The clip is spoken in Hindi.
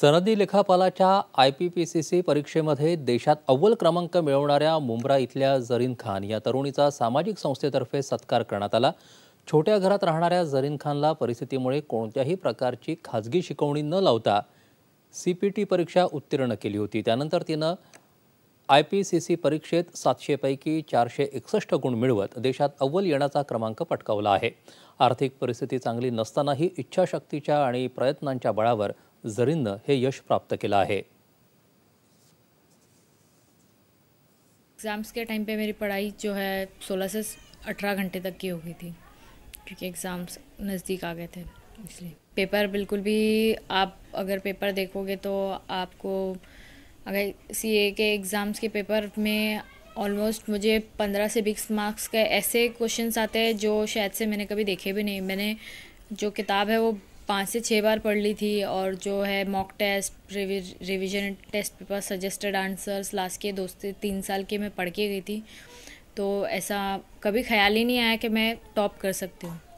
सनदी लेखापालाच्या आय पी पी सी सी परीक्षेमध्ये देशात अव्वल क्रमांक मिळवणाऱ्या मुंब्रा इथल्या जरीन खान या तरुणीचा सामाजिक संस्थेतर्फे सत्कार करण्यात आला छोट्या घरात राहणाऱ्या जरीन खानला परिस्थितीमुळे कोणत्याही प्रकारची खाजगी शिकवणी न लावता सी पी टी परीक्षा उत्तीर्ण केली होती त्यानंतर तिनं आय पी सी सी परीक्षेत सातशेपैकी चारशे एकसष्ट गुण मिळवत देशात अव्वल येण्याचा क्रमांक पटकावला आहे आर्थिक परिस्थिती चांगली नसतानाही इच्छाशक्तीच्या आणि प्रयत्नांच्या बळावर झरीननं हे यश प्राप्त केलं आहे एग्ज़ाम्स के टाइम पे मेरी पढ़ाई जो है 16 से 18 घंटे तक की हो गई थी क्योंकि एग्ज़ाम्स नज़दीक आ गए थे इसलिए पेपर बिल्कुल भी आप अगर पेपर देखोगे तो आपको अगर सी ए के एग्ज़ाम्स के पेपर में ऑलमोस्ट मुझे पंद्रह से बीस मार्क्स के ऐसे क्वेश्चंस आते हैं जो शायद से मैंने कभी देखे भी नहीं मैंने जो किताब है वो पाँच से छः बार पढ़ ली थी और जो है mock test revision test paper suggested answers last के दो से तीन साल के मैं पढ़ के गई थी तो ऐसा कभी ख्याल ही नहीं आया कि मैं टॉप कर सकती हूँ